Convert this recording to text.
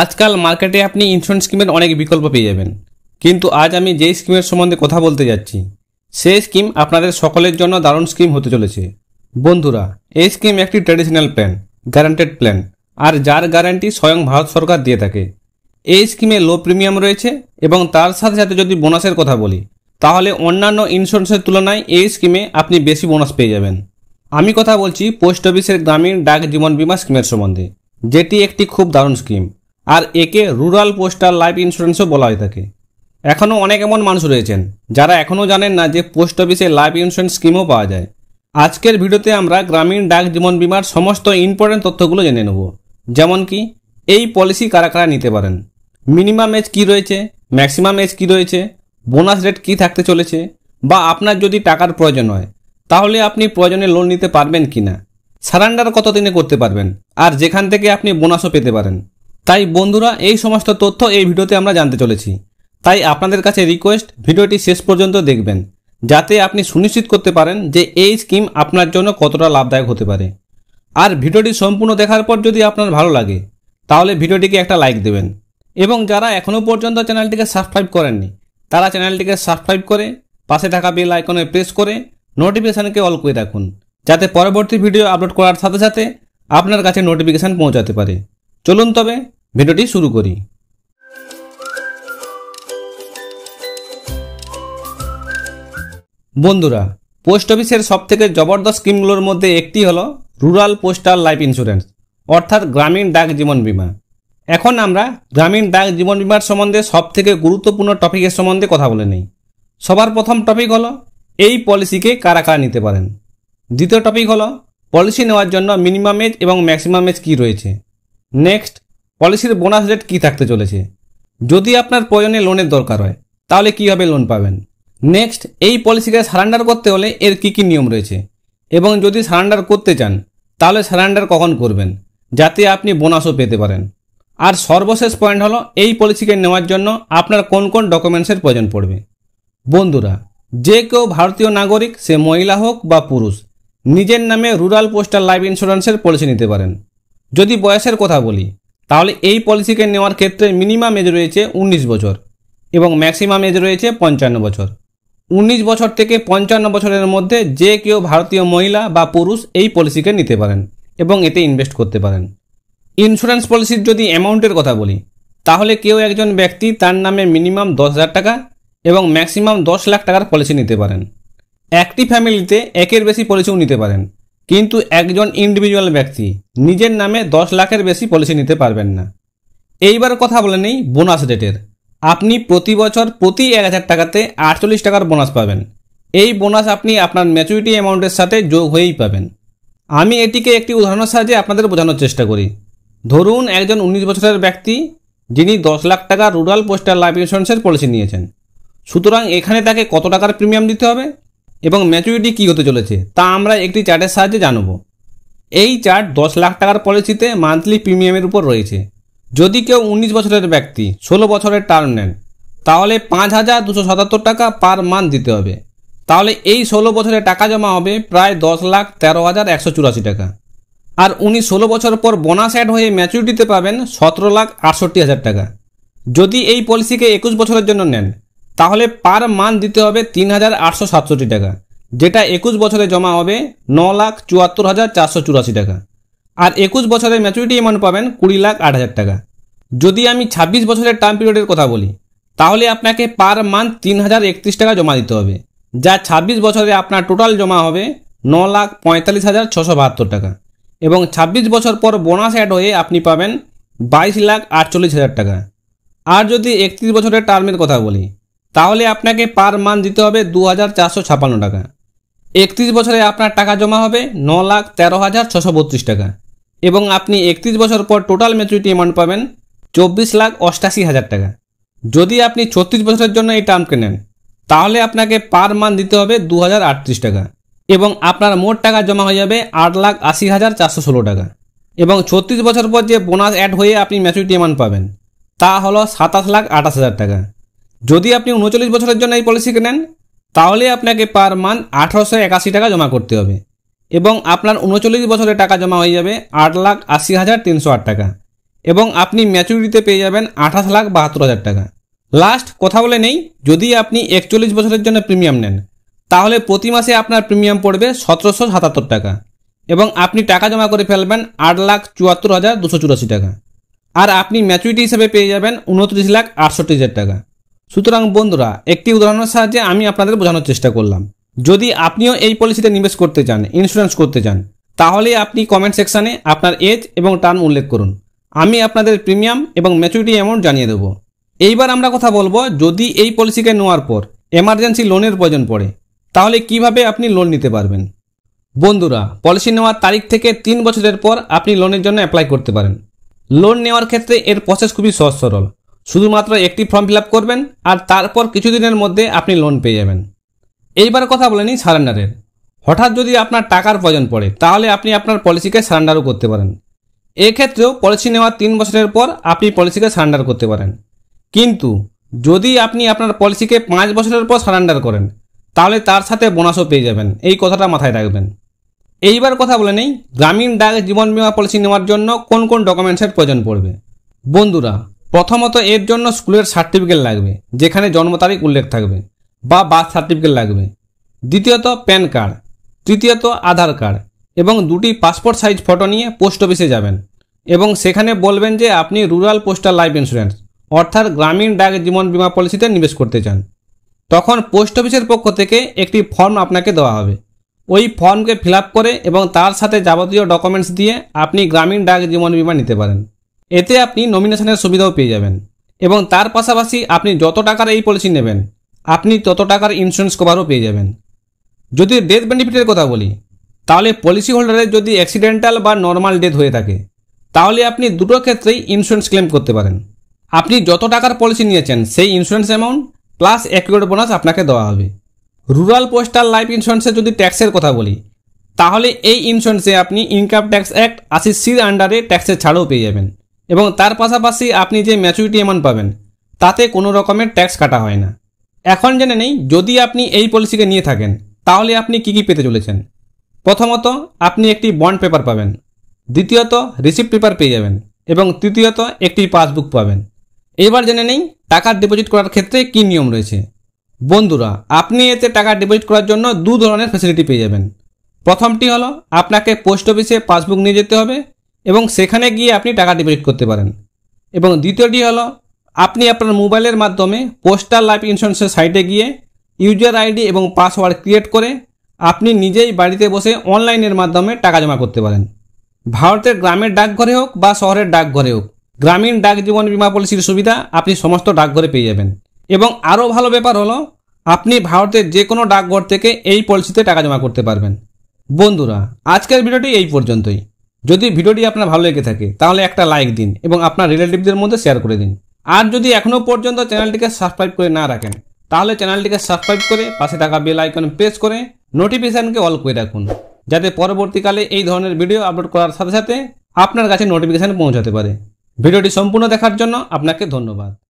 আজকাল মার্কেটে আপনি ইন্স্যুরেন্স স্কিমের অনেক বিকল্প পেয়ে যাবেন কিন্তু আজ আমি যেই স্কিমের সম্বন্ধে কথা বলতে যাচ্ছি সেই স্কিম আপনাদের সকলের জন্য দারুণ স্কিম হতে চলেছে বন্ধুরা এই স্কিম একটি ট্র্যাডিশনাল প্ল্যান গ্যারান্টেড প্ল্যান আর যার গ্যারান্টি স্বয়ং ভারত সরকার দিয়ে থাকে এই স্কিমে লো প্রিমিয়াম রয়েছে এবং তার সাথে সাথে যদি বোনাসের কথা বলি তাহলে অন্যান্য ইন্স্যুরেন্সের তুলনায় এই স্কিমে আপনি বেশি বোনাস পেয়ে যাবেন আমি কথা বলছি পোস্ট অফিসের গ্রামীণ ডাক জীবন বিমা স্কিমের সম্বন্ধে যেটি একটি খুব দারুণ স্কিম আর একে রুরাল পোস্টাল লাইফ ইন্স্যুরেন্সও বলা হয়ে থাকে এখনও অনেক এমন মানুষ রয়েছেন যারা এখনও জানেন না যে পোস্ট অফিসে লাইফ ইন্স্যুরেন্স স্কিমও পাওয়া যায় আজকের ভিডিওতে আমরা গ্রামীণ ডাক জীবন বিমার সমস্ত ইম্পর্টেন্ট তথ্যগুলো জেনে নেব যেমন কি এই পলিসি কারা কারা নিতে পারেন মিনিমাম এজ কী রয়েছে ম্যাক্সিমাম এজ কী রয়েছে বোনাস রেট কী থাকতে চলেছে বা আপনার যদি টাকার প্রয়োজন হয় তাহলে আপনি প্রয়োজনে লোন নিতে পারবেন কি না সারান্ডার কতদিনে করতে পারবেন আর যেখান থেকে আপনি বোনাসও পেতে পারেন তাই বন্ধুরা এই সমস্ত তথ্য এই ভিডিওতে আমরা জানতে চলেছি তাই আপনাদের কাছে রিকোয়েস্ট ভিডিওটি শেষ পর্যন্ত দেখবেন যাতে আপনি সুনিশ্চিত করতে পারেন যে এই স্কিম আপনার জন্য কতটা লাভদায়ক হতে পারে আর ভিডিওটি সম্পূর্ণ দেখার পর যদি আপনার ভালো লাগে তাহলে ভিডিওটিকে একটা লাইক দেবেন এবং যারা এখনও পর্যন্ত চ্যানেলটিকে সাবস্ক্রাইব করেননি তারা চ্যানেলটিকে সাবস্ক্রাইব করে পাশে থাকা বেল আইকনে প্রেস করে নোটিফিকেশানকে অল করে রাখুন যাতে পরবর্তী ভিডিও আপলোড করার সাথে সাথে আপনার কাছে নোটিফিকেশান পৌঁছাতে পারে চলুন তবে ভিডিওটি শুরু করি বন্ধুরা পোস্ট অফিসের সবথেকে জবরদস্ত স্কিমগুলোর মধ্যে একটি হলো রুরাল পোস্টাল লাইফ ইন্স্যুরেন্স অর্থাৎ গ্রামীণ ডাক জীবন বিমা এখন আমরা গ্রামীণ ডাক জীবন বিমার সম্বন্ধে সবথেকে গুরুত্বপূর্ণ টপিকের সম্বন্ধে কথা বলে নিই সবার প্রথম টপিক হলো এই পলিসিকে কারা কারা নিতে পারেন দ্বিতীয় টপিক হলো পলিসি নেওয়ার জন্য মিনিমাম এজ এবং ম্যাক্সিমাম এজ কী রয়েছে নেক্সট পলিসির বোনাস রেট কি থাকতে চলেছে যদি আপনার প্রয়োজনে লোনের দরকার হয় তাহলে কীভাবে লোন পাবেন নেক্সট এই পলিসিকে সারেন্ডার করতে হলে এর কি কি নিয়ম রয়েছে এবং যদি সারেন্ডার করতে চান তাহলে সারেন্ডার কখন করবেন যাতে আপনি বোনাসও পেতে পারেন আর সর্বশেষ পয়েন্ট হলো এই পলিসিকে নেওয়ার জন্য আপনার কোন কোন ডকুমেন্টসের প্রয়োজন পড়বে বন্ধুরা যে কেউ ভারতীয় নাগরিক সে মহিলা হোক বা পুরুষ নিজের নামে রুরাল পোস্টাল লাইফ ইন্স্যুরেন্সের পলিসি নিতে পারেন যদি বয়সের কথা বলি তাহলে এই পলিসিকে নেওয়ার ক্ষেত্রে মিনিমাম এজ রয়েছে উনিশ বছর এবং ম্যাক্সিমাম এজ রয়েছে পঞ্চান্ন বছর উনিশ বছর থেকে পঞ্চান্ন বছরের মধ্যে যে কেউ ভারতীয় মহিলা বা পুরুষ এই পলিসিকে নিতে পারেন এবং এতে ইনভেস্ট করতে পারেন ইন্স্যুরেন্স পলিসির যদি অ্যামাউন্টের কথা বলি তাহলে কেউ একজন ব্যক্তি তার নামে মিনিমাম দশ হাজার টাকা এবং ম্যাক্সিমাম দশ লাখ টাকার পলিসি নিতে পারেন একটি ফ্যামিলিতে একের বেশি পলিসিও নিতে পারেন কিন্তু একজন ইন্ডিভিজুয়াল ব্যক্তি নিজের নামে দশ লাখের বেশি পলিসি নিতে পারবেন না এইবার কথা বলে নেই বোনাস রেটের আপনি প্রতি বছর প্রতি এক হাজার টাকাতে আটচল্লিশ টাকার বোনাস পাবেন এই বোনাস আপনি আপনার ম্যাচুরিটি অ্যামাউন্টের সাথে যোগ হয়েই পাবেন আমি এটিকে একটি উদাহরণের সাহায্যে আপনাদের বোঝানোর চেষ্টা করি ধরুন একজন উনিশ বছরের ব্যক্তি যিনি দশ লাখ টাকা রুরাল পোস্টাল লাইফ ইন্স্যুরেন্সের পলিসি নিয়েছেন সুতরাং এখানে তাকে কত টাকার প্রিমিয়াম দিতে হবে এবং ম্যাচুরিটি কী হতে চলেছে তা আমরা একটি চার্টের সাহায্যে জানব এই চার্ট দশ লাখ টাকার পলিসিতে মান্থলি প্রিমিয়ামের উপর রয়েছে যদি কেউ উনিশ বছরের ব্যক্তি ষোলো বছরের টার্ম নেন তাহলে পাঁচ হাজার দুশো সাতাত্তর টাকা পার মান্থ দিতে হবে তাহলে এই ষোলো বছরে টাকা জমা হবে প্রায় দশ লাখ তেরো হাজার একশো চুরাশি টাকা আর উনি ষোলো বছর পর বোনাস অ্যাড হয়ে ম্যাচুরিটিতে পাবেন সতেরো লাখ আটষট্টি হাজার টাকা যদি এই পলিসিকে একুশ বছরের জন্য নেন তাহলে পার মান দিতে হবে তিন হাজার আটশো সাতষট্টি টাকা যেটা একুশ বছরে জমা হবে ন লাখ চুয়াত্তর হাজার চারশো চুরাশি টাকা আর একুশ বছরের ম্যাচুরিটি অ্যামাউন্ট পাবেন কুড়ি লাখ আট হাজার টাকা যদি আমি ২৬ বছরের টার্ম পিরিয়ডের কথা বলি তাহলে আপনাকে পার মান্থ তিন হাজার একত্রিশ টাকা জমা দিতে হবে যা ২৬ বছরে আপনার টোটাল জমা হবে ন লাখ পঁয়তাল্লিশ হাজার ছশো বাহাত্তর টাকা এবং ২৬ বছর পর বোনাস অ্যাড হয়ে আপনি পাবেন বাইশ লাখ আটচল্লিশ হাজার টাকা আর যদি একত্রিশ বছরের টার্মের কথা বলি তাহলে আপনাকে পার মান দিতে হবে দু হাজার চারশো ছাপান্ন টাকা একত্রিশ বছরে আপনার টাকা জমা হবে ন লাখ তেরো হাজার ছশো বত্রিশ টাকা এবং আপনি একত্রিশ বছর পর টোটাল ম্যাচুরিটি অ্যামাউন্ট পাবেন চব্বিশ লাখ অষ্টাশি হাজার টাকা যদি আপনি ছত্রিশ বছরের জন্য এই টার্মকে নেন তাহলে আপনাকে পার মান দিতে হবে দু হাজার আটত্রিশ টাকা এবং আপনার মোট টাকা জমা হয়ে যাবে আট লাখ আশি হাজার চারশো ষোলো টাকা এবং ছত্রিশ বছর পর যে বোনাস অ্যাড হয়ে আপনি ম্যাচুরিটি অ্যামাউন্ট পাবেন তা হলো সাতাশ লাখ আঠাশ হাজার টাকা যদি আপনি উনচল্লিশ বছরের জন্য এই পলিসি কেনেন তাহলে আপনাকে পার মান্থ আঠারোশো একাশি টাকা জমা করতে হবে এবং আপনার উনচল্লিশ বছরে টাকা জমা হয়ে যাবে আট লাখ আশি হাজার তিনশো আট টাকা এবং আপনি ম্যাচুরিটিতে পেয়ে যাবেন আঠাশ লাখ বাহাত্তর হাজার টাকা লাস্ট কথা বলে নেই যদি আপনি একচল্লিশ বছরের জন্য প্রিমিয়াম নেন তাহলে প্রতি মাসে আপনার প্রিমিয়াম পড়বে সতেরোশো সাতাত্তর টাকা এবং আপনি টাকা জমা করে ফেলবেন আট লাখ চুয়াত্তর হাজার দুশো চুরাশি টাকা আর আপনি ম্যাচুরিটি হিসেবে পেয়ে যাবেন উনত্রিশ লাখ আটষট্টি হাজার টাকা সুতরাং বন্ধুরা একটি উদাহরণের সাহায্যে আমি আপনাদের বোঝানোর চেষ্টা করলাম যদি আপনিও এই পলিসিতে নিবেশ করতে চান ইন্স্যুরেন্স করতে চান তাহলে আপনি কমেন্ট সেকশানে আপনার এজ এবং টার্ম উল্লেখ করুন আমি আপনাদের প্রিমিয়াম এবং ম্যাচুরিটি অ্যামাউন্ট জানিয়ে দেবো এইবার আমরা কথা বলবো যদি এই পলিসিকে নেওয়ার পর এমার্জেন্সি লোনের প্রয়োজন পড়ে তাহলে কিভাবে আপনি লোন নিতে পারবেন বন্ধুরা পলিসি নেওয়ার তারিখ থেকে তিন বছরের পর আপনি লোনের জন্য অ্যাপ্লাই করতে পারেন লোন নেওয়ার ক্ষেত্রে এর প্রসেস খুবই সহজ সরল শুধুমাত্র একটি ফর্ম ফিল করবেন আর তারপর কিছুদিনের মধ্যে আপনি লোন পেয়ে যাবেন এইবার কথা বলেনি সারেন্ডারের হঠাৎ যদি আপনার টাকার প্রয়োজন পড়ে তাহলে আপনি আপনার পলিসিকে সারেন্ডারও করতে পারেন এক্ষেত্রেও পলিসি নেওয়ার তিন বছরের পর আপনি পলিসিকে সারেন্ডার করতে পারেন কিন্তু যদি আপনি আপনার পলিসিকে পাঁচ বছরের পর সারেন্ডার করেন তাহলে তার সাথে বোনাসও পেয়ে যাবেন এই কথাটা মাথায় রাখবেন এইবার কথা বলে নেই গ্রামীণ ডাক জীবন বিমা পলিসি নেওয়ার জন্য কোন কোন ডকুমেন্টসের প্রয়োজন পড়বে বন্ধুরা প্রথমত এর জন্য স্কুলের সার্টিফিকেট লাগবে যেখানে জন্ম তারিখ উল্লেখ থাকবে বা বার্থ সার্টিফিকেট লাগবে দ্বিতীয়ত প্যান কার্ড তৃতীয়ত আধার কার্ড এবং দুটি পাসপোর্ট সাইজ ফটো নিয়ে পোস্ট অফিসে যাবেন এবং সেখানে বলবেন যে আপনি রুরাল পোস্টাল লাইফ ইন্স্যুরেন্স অর্থাৎ গ্রামীণ ডাক জীবন বিমা পলিসিতে নিবেশ করতে চান তখন পোস্ট অফিসের পক্ষ থেকে একটি ফর্ম আপনাকে দেওয়া হবে ওই ফর্মকে ফিল করে এবং তার সাথে যাবতীয় ডকুমেন্টস দিয়ে আপনি গ্রামীণ ডাক জীবন বিমা নিতে পারেন এতে আপনি নমিনেশনের সুবিধাও পেয়ে যাবেন এবং তার পাশাপাশি আপনি যত টাকার এই পলিসি নেবেন আপনি তত টাকার ইন্স্যুরেন্স কভারও পেয়ে যাবেন যদি ডেথ বেনিফিটের কথা বলি তাহলে পলিসি হোল্ডারের যদি অ্যাক্সিডেন্টাল বা নর্মাল ডেথ হয়ে থাকে তাহলে আপনি দুটো ক্ষেত্রেই ইন্স্যুরেন্স ক্লেম করতে পারেন আপনি যত টাকার পলিসি নিয়েছেন সেই insurance amount plus accurate bonus আপনাকে দেওয়া হবে রুরাল পোস্টাল লাইফ ইন্স্যুরেন্সের যদি ট্যাক্সের কথা বলি তাহলে এই ইন্স্যুরেন্সে আপনি ইনকাম ট্যাক্স অ্যাক্ট আশি সির আন্ডারে ট্যাক্সের ছাড়ও পেয়ে যাবেন এবং তার পাশাপাশি আপনি যে ম্যাচুরিটি অ্যামাউন্ট পাবেন তাতে কোনো রকমের ট্যাক্স কাটা হয় না এখন জেনে নেই যদি আপনি এই পলিসিকে নিয়ে থাকেন তাহলে আপনি কি কি পেতে চলেছেন প্রথমত আপনি একটি বন্ড পেপার পাবেন দ্বিতীয়ত রিসিপ্ট পেপার পেয়ে যাবেন এবং তৃতীয়ত একটি পাসবুক পাবেন এবার জেনে নেই টাকা ডিপোজিট করার ক্ষেত্রে কি নিয়ম রয়েছে বন্ধুরা আপনি এতে টাকা ডিপোজিট করার জন্য দু ধরনের ফ্যাসিলিটি পেয়ে যাবেন প্রথমটি হলো আপনাকে পোস্ট অফিসে পাসবুক নিয়ে যেতে হবে এবং সেখানে গিয়ে আপনি টাকা ডিপোজিট করতে পারেন এবং দ্বিতীয়টি হলো আপনি আপনার মোবাইলের মাধ্যমে পোস্টাল লাইফ ইন্স্যুরেন্সের সাইটে গিয়ে ইউজার আইডি এবং পাসওয়ার্ড ক্রিয়েট করে আপনি নিজেই বাড়িতে বসে অনলাইনের মাধ্যমে টাকা জমা করতে পারেন ভারতের গ্রামের ডাকঘরে হোক বা শহরের ডাকঘরে হোক গ্রামীণ ডাক জীবন বিমা পলিসির সুবিধা আপনি সমস্ত ডাকঘরে পেয়ে যাবেন এবং আরও ভালো ব্যাপার হলো আপনি ভারতের যে কোনো ডাকঘর থেকে এই পলিসিতে টাকা জমা করতে পারবেন বন্ধুরা আজকের ভিডিওটি এই পর্যন্তই যদি ভিডিওটি আপনার ভালো লেগে থাকে তাহলে একটা লাইক দিন এবং আপনার রিলেটিভদের মধ্যে শেয়ার করে দিন আর যদি এখনও পর্যন্ত চ্যানেলটিকে সাবস্ক্রাইব করে না রাখেন তাহলে চ্যানেলটিকে সাবস্ক্রাইব করে পাশে থাকা বেল আইকন প্রেস করে নোটিফিকেশানকে অল করে রাখুন যাতে পরবর্তীকালে এই ধরনের ভিডিও আপলোড করার সাথে সাথে আপনার কাছে নোটিফিকেশান পৌঁছাতে পারে ভিডিওটি সম্পূর্ণ দেখার জন্য আপনাকে ধন্যবাদ